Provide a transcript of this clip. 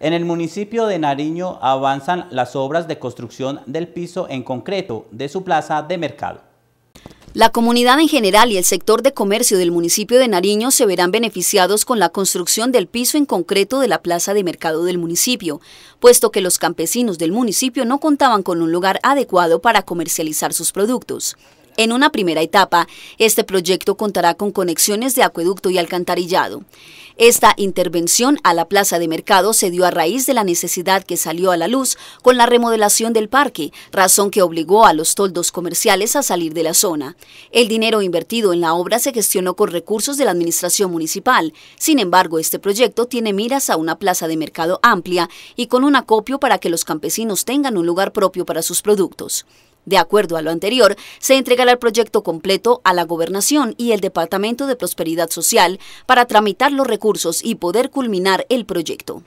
En el municipio de Nariño avanzan las obras de construcción del piso en concreto de su plaza de mercado. La comunidad en general y el sector de comercio del municipio de Nariño se verán beneficiados con la construcción del piso en concreto de la plaza de mercado del municipio, puesto que los campesinos del municipio no contaban con un lugar adecuado para comercializar sus productos. En una primera etapa, este proyecto contará con conexiones de acueducto y alcantarillado. Esta intervención a la plaza de mercado se dio a raíz de la necesidad que salió a la luz con la remodelación del parque, razón que obligó a los toldos comerciales a salir de la zona. El dinero invertido en la obra se gestionó con recursos de la administración municipal. Sin embargo, este proyecto tiene miras a una plaza de mercado amplia y con un acopio para que los campesinos tengan un lugar propio para sus productos. De acuerdo a lo anterior, se entregará el proyecto completo a la Gobernación y el Departamento de Prosperidad Social para tramitar los recursos y poder culminar el proyecto.